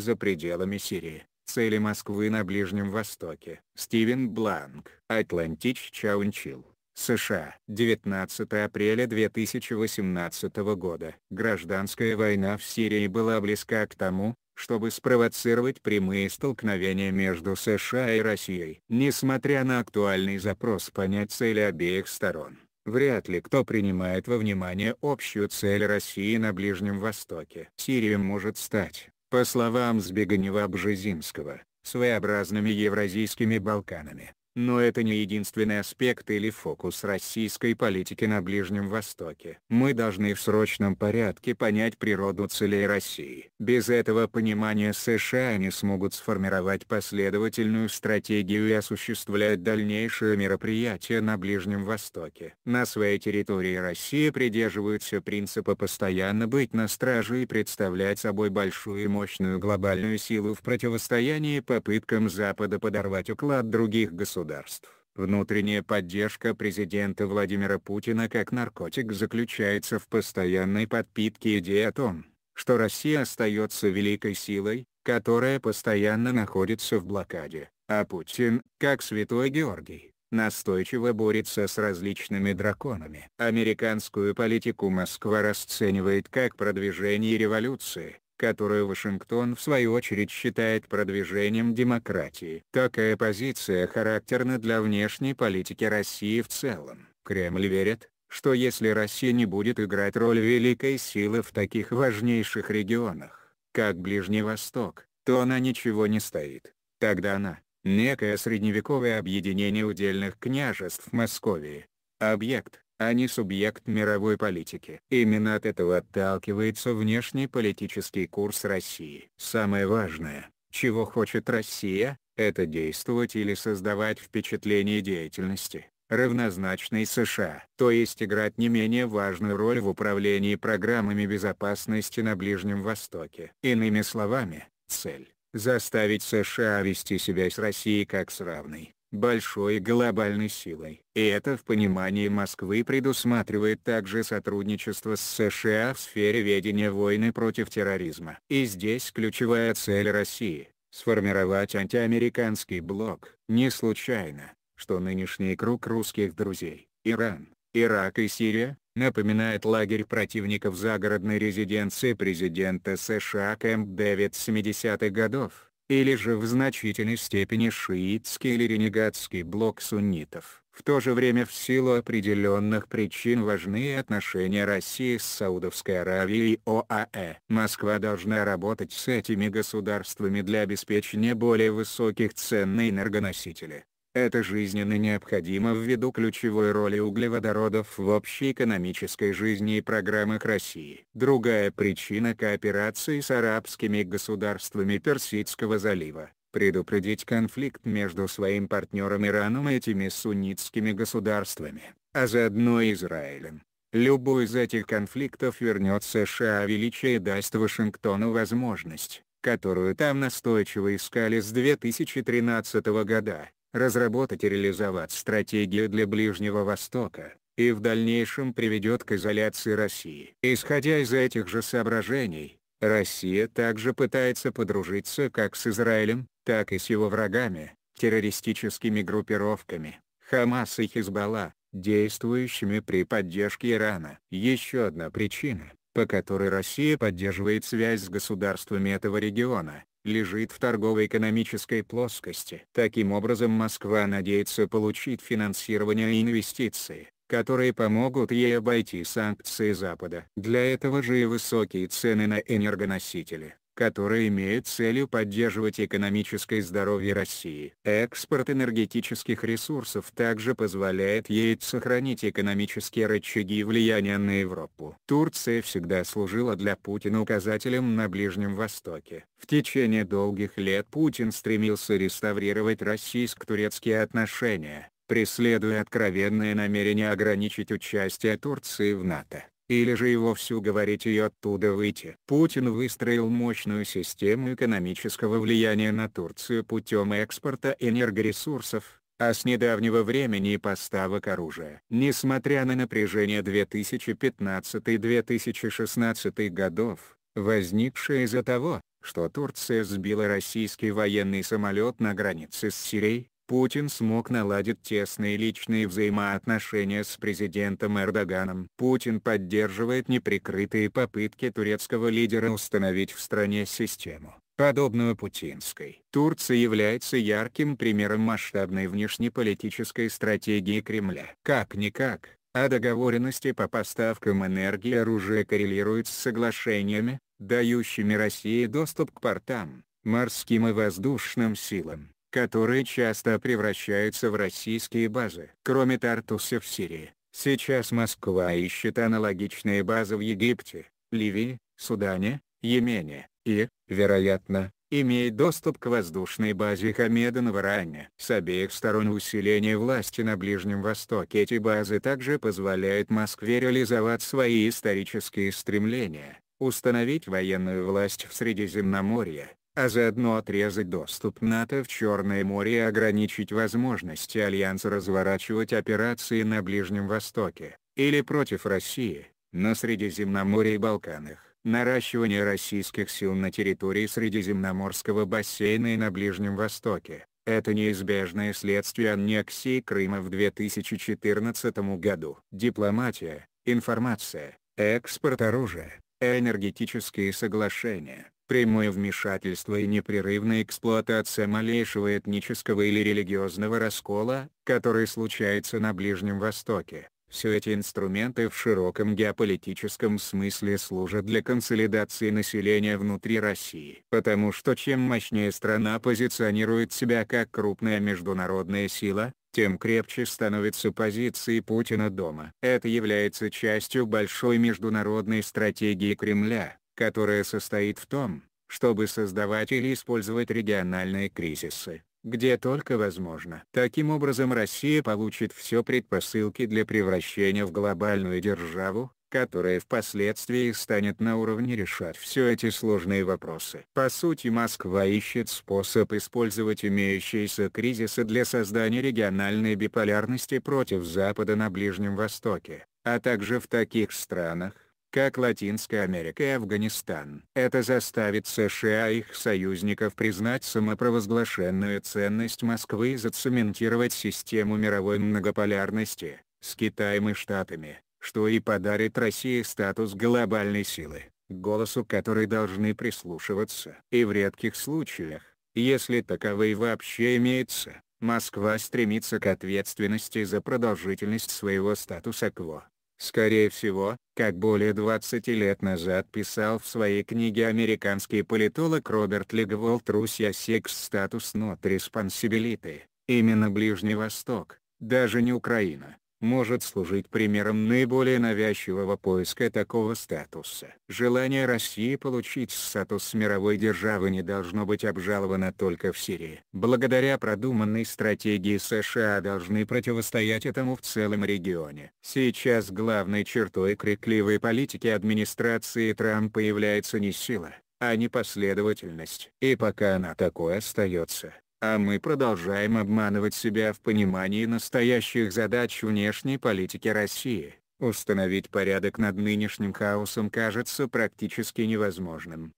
за пределами Сирии, цели Москвы на Ближнем Востоке. Стивен Бланк, Атлантич Чаунчил, США. 19 апреля 2018 года. Гражданская война в Сирии была близка к тому, чтобы спровоцировать прямые столкновения между США и Россией. Несмотря на актуальный запрос понять цели обеих сторон, вряд ли кто принимает во внимание общую цель России на Ближнем Востоке. Сирия может стать по словам Збеганева-Бжезинского, своеобразными евразийскими Балканами. Но это не единственный аспект или фокус российской политики на Ближнем Востоке. Мы должны в срочном порядке понять природу целей России. Без этого понимания США не смогут сформировать последовательную стратегию и осуществлять дальнейшие мероприятия на Ближнем Востоке. На своей территории Россия придерживается принципа постоянно быть на страже и представлять собой большую и мощную глобальную силу в противостоянии попыткам Запада подорвать уклад других государств государств. Внутренняя поддержка президента Владимира Путина как наркотик заключается в постоянной подпитке идеи о том, что Россия остается великой силой, которая постоянно находится в блокаде, а Путин, как святой Георгий, настойчиво борется с различными драконами. Американскую политику Москва расценивает как продвижение революции, которую Вашингтон в свою очередь считает продвижением демократии. Такая позиция характерна для внешней политики России в целом. Кремль верит, что если Россия не будет играть роль великой силы в таких важнейших регионах, как Ближний Восток, то она ничего не стоит. Тогда она – некое средневековое объединение удельных княжеств Московии. Объект, а не субъект мировой политики. Именно от этого отталкивается внешний политический курс России. Самое важное, чего хочет Россия, это действовать или создавать впечатление деятельности, равнозначной США, то есть играть не менее важную роль в управлении программами безопасности на Ближнем Востоке. Иными словами, цель – заставить США вести себя с Россией как с равной большой глобальной силой. И это в понимании Москвы предусматривает также сотрудничество с США в сфере ведения войны против терроризма. И здесь ключевая цель России – сформировать антиамериканский блок. Не случайно, что нынешний круг русских друзей – Иран, Ирак и Сирия – напоминает лагерь противников загородной резиденции президента США Кэмп Дэвид 70-х годов или же в значительной степени шиитский или ренегатский блок суннитов. В то же время в силу определенных причин важны отношения России с Саудовской Аравией и ОАЭ. Москва должна работать с этими государствами для обеспечения более высоких цен на энергоносители. Это жизненно необходимо ввиду ключевой роли углеводородов в общей экономической жизни и программах России. Другая причина кооперации с арабскими государствами Персидского залива предупредить конфликт между своим партнером Ираном и этими суннитскими государствами, а заодно Израилем. Любой из этих конфликтов вернет США величие и даст Вашингтону возможность, которую там настойчиво искали с 2013 года, разработать и реализовать стратегию для Ближнего Востока, и в дальнейшем приведет к изоляции России. Исходя из этих же соображений, Россия также пытается подружиться как с Израилем, так и с его врагами, террористическими группировками, Хамас и Хизбалла, действующими при поддержке Ирана. Еще одна причина, по которой Россия поддерживает связь с государствами этого региона, лежит в торгово-экономической плоскости. Таким образом Москва надеется получить финансирование и инвестиции, которые помогут ей обойти санкции Запада. Для этого же и высокие цены на энергоносители которая имеет целью поддерживать экономическое здоровье России. Экспорт энергетических ресурсов также позволяет ей сохранить экономические рычаги влияния на Европу. Турция всегда служила для Путина указателем на Ближнем Востоке. В течение долгих лет Путин стремился реставрировать российско-турецкие отношения преследуя откровенное намерение ограничить участие Турции в НАТО или же и вовсе говорить ее оттуда выйти. Путин выстроил мощную систему экономического влияния на Турцию путем экспорта энергоресурсов, а с недавнего времени и поставок оружия. Несмотря на напряжение 2015-2016 годов, возникшее из-за того, что Турция сбила российский военный самолет на границе с Сирией, Путин смог наладить тесные личные взаимоотношения с президентом Эрдоганом. Путин поддерживает неприкрытые попытки турецкого лидера установить в стране систему, подобную путинской. Турция является ярким примером масштабной внешнеполитической стратегии Кремля. Как-никак, а договоренности по поставкам энергии и оружия коррелируют с соглашениями, дающими России доступ к портам, морским и воздушным силам которые часто превращаются в российские базы. Кроме Тартуса в Сирии, сейчас Москва ищет аналогичные базы в Египте, Ливии, Судане, Йемене, и, вероятно, имеет доступ к воздушной базе Хамедана в Иране. С обеих сторон усиление власти на Ближнем Востоке эти базы также позволяют Москве реализовать свои исторические стремления, установить военную власть в Средиземноморье, а заодно отрезать доступ НАТО в Черное море и ограничить возможности Альянса разворачивать операции на Ближнем Востоке, или против России, на Средиземноморье и Балканах. Наращивание российских сил на территории Средиземноморского бассейна и на Ближнем Востоке – это неизбежное следствие аннексии Крыма в 2014 году. Дипломатия, информация, экспорт оружия, энергетические соглашения – прямое вмешательство и непрерывная эксплуатация малейшего этнического или религиозного раскола, который случается на Ближнем Востоке. Все эти инструменты в широком геополитическом смысле служат для консолидации населения внутри России. Потому что чем мощнее страна позиционирует себя как крупная международная сила, тем крепче становятся позиции Путина дома. Это является частью большой международной стратегии Кремля, которая состоит в том, чтобы создавать или использовать региональные кризисы, где только возможно. Таким образом Россия получит все предпосылки для превращения в глобальную державу, которая впоследствии станет на уровне решать все эти сложные вопросы. По сути Москва ищет способ использовать имеющиеся кризисы для создания региональной биполярности против Запада на Ближнем Востоке, а также в таких странах, как Латинская Америка и Афганистан. Это заставит США и их союзников признать самопровозглашенную ценность Москвы и зацементировать систему мировой многополярности, с Китаем и Штатами, что и подарит России статус глобальной силы, голосу которой должны прислушиваться. И в редких случаях, если таковые вообще имеются, Москва стремится к ответственности за продолжительность своего статуса-кво скорее всего, как более 20 лет назад писал в своей книге американский политолог Роберт Легволд «Russia Sex Status Not Responsibility», именно Ближний Восток, даже не Украина, может служить примером наиболее навязчивого поиска такого статуса. Желание России получить статус мировой державы не должно быть обжаловано только в Сирии. Благодаря продуманной стратегии США должны противостоять этому в целом регионе. Сейчас главной чертой крикливой политики администрации Трампа является не сила, а не последовательность. И пока она такой остается, а мы продолжаем обманывать себя в понимании настоящих задач внешней политики России. Установить порядок над нынешним хаосом кажется практически невозможным.